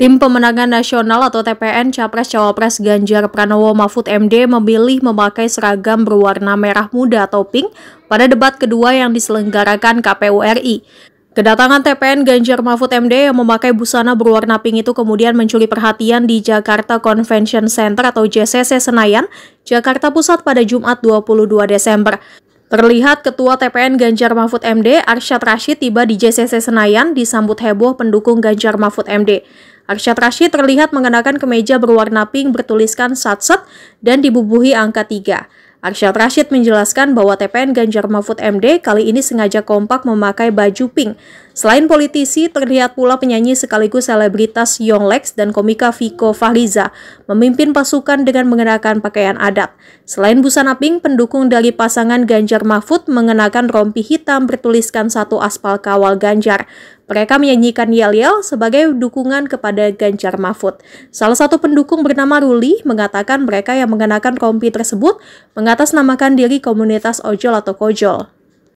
Tim Pemenangan Nasional atau TPN Capres Cawapres Ganjar Pranowo Mahfud MD memilih memakai seragam berwarna merah muda atau pink pada debat kedua yang diselenggarakan KPU RI. Kedatangan TPN Ganjar Mahfud MD yang memakai busana berwarna pink itu kemudian mencuri perhatian di Jakarta Convention Center atau JCC Senayan, Jakarta Pusat pada Jumat 22 Desember. Terlihat Ketua TPN Ganjar Mahfud MD Arsyad Rashid tiba di JCC Senayan disambut heboh pendukung Ganjar Mahfud MD. Arsyad Rashid terlihat mengenakan kemeja berwarna pink bertuliskan satset dan dibubuhi angka 3. Arsyad Rashid menjelaskan bahwa TPN Ganjar Mahfud MD kali ini sengaja kompak memakai baju pink Selain politisi, terlihat pula penyanyi sekaligus selebritas Yong Lex dan komika Viko Fahliza memimpin pasukan dengan mengenakan pakaian adat. Selain busana pink, pendukung dari pasangan Ganjar Mahfud mengenakan rompi hitam bertuliskan satu aspal kawal Ganjar. Mereka menyanyikan yel-yel sebagai dukungan kepada Ganjar Mahfud. Salah satu pendukung bernama Ruli mengatakan mereka yang mengenakan rompi tersebut mengatasnamakan diri komunitas ojol atau kojol.